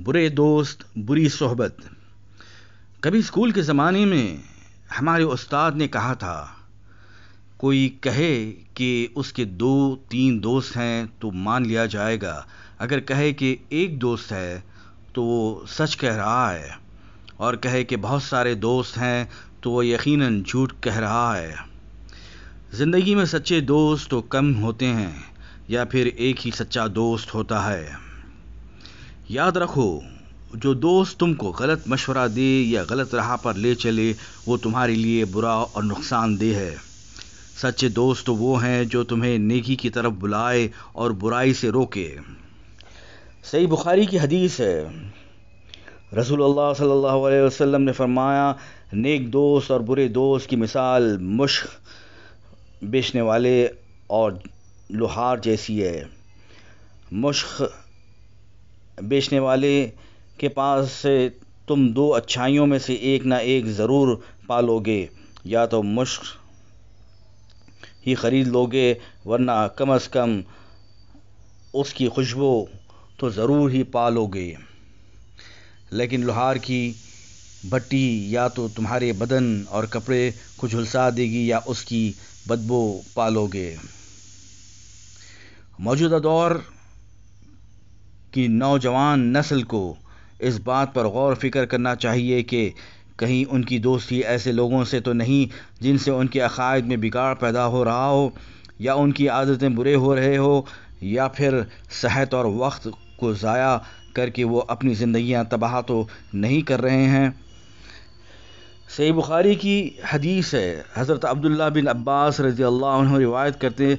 बुरे दोस्त बुरी सोहबत कभी स्कूल के ज़माने में हमारे उस्ताद ने कहा था कोई कहे कि उसके दो तीन दोस्त हैं तो मान लिया जाएगा अगर कहे कि एक दोस्त है तो वो सच कह रहा है और कहे कि बहुत सारे दोस्त हैं तो वो यकीनन झूठ कह रहा है ज़िंदगी में सच्चे दोस्त तो कम होते हैं या फिर एक ही सच्चा दोस्त होता है याद रखो जो दोस्त तुमको गलत मशवरा दे या गलत राह पर ले चले वो तुम्हारे लिए बुरा और नुकसानदेह है सच्चे दोस्त वो हैं जो तुम्हें नेकी की तरफ बुलाए और बुराई से रोके सही बुखारी की हदीस है रसूल सल्लल्लाहु अलैहि वसल्लम ने फरमाया नेक दोस्त और बुरे दोस्त की मिसाल मुश्क बेचने वाले और लोहार जैसी है मुश्क बेचने वाले के पास से तुम दो अच्छाइयों में से एक ना एक ज़रूर पालोगे या तो मुश्क ही ख़रीद लोगे वरना कम अज़ कम उसकी खुशबू तो ज़रूर ही पालोगे लेकिन लोहार की भट्टी या तो तुम्हारे बदन और कपड़े को झुलसा देगी या उसकी बदबू पालोगे मौजूदा दौर कि नौजवान नस्ल को इस बात पर गौर फिक्र करना चाहिए कि कहीं उनकी दोस्ती ऐसे लोगों से तो नहीं जिनसे उनके अकायद में बिगाड़ पैदा हो रहा हो या उनकी आदतें बुरे हो रहे हो या फिर सेहत और वक्त को ज़ाया करके वो अपनी ज़िंदियाँ तबाह तो नहीं कर रहे हैं सही बुखारी की हदीस है हज़रत अब्दुल्ला बिन अब्बास रज़ी अल्लाह रिवायत करते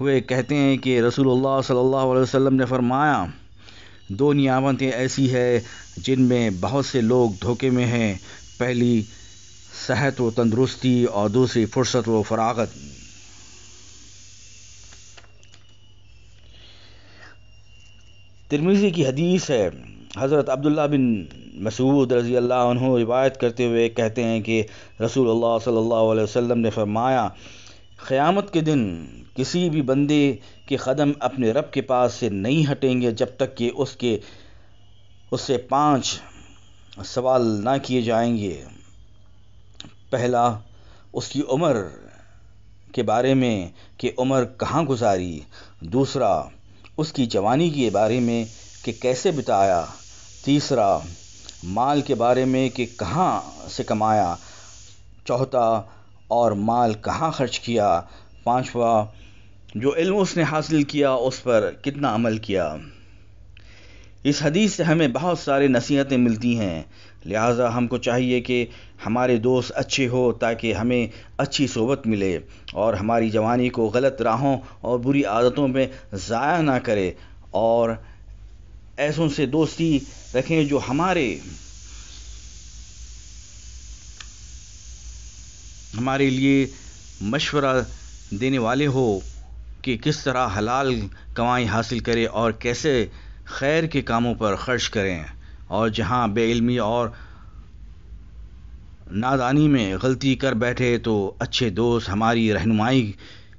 हुए कहते हैं कि रसूलुल्लाह सल्लल्लाहु अलैहि वसल्लम ने फरमाया दो नियामतें ऐसी है जिनमें बहुत से लोग धोखे में हैं पहली सेहत व तंदरुस्ती और दूसरी फुर्सत व फरागत तिरमीजी की हदीस है हज़रत अब्दुल्ला बिन मसूद रज़ी अल्लाह रिवायत करते हुए कहते हैं कि रसूल अल्लाह सल्लल्लाहु अलैहि वसल्लम ने फरमाया क़यामत के दिन किसी भी बंदे के कदम अपने रब के पास से नहीं हटेंगे जब तक कि उसके उससे पांच सवाल ना किए जाएंगे पहला उसकी उम्र के बारे में कि उम्र कहाँ गुजारी दूसरा उसकी जवानी के बारे में कि कैसे बिताया तीसरा माल के बारे में कि कहाँ से कमाया चौथा और माल कहाँ खर्च किया पांचवा जो इल्म उसने हासिल किया उस पर कितना अमल किया इस हदीस से हमें बहुत सारे नसीहतें मिलती हैं लिहाजा हमको चाहिए कि हमारे दोस्त अच्छे हो ताकि हमें अच्छी सोबत मिले और हमारी जवानी को गलत राहों और बुरी आदतों में ज़ाया ना करे और ऐसों से दोस्ती रखें जो हमारे हमारे लिए मशवरा देने वाले हो कि किस तरह हलाल कमाई हासिल करें और कैसे खैर के कामों पर खर्च करें और जहां बेइल्मी और नादानी में गलती कर बैठे तो अच्छे दोस्त हमारी रहनुमाई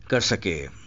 कर सके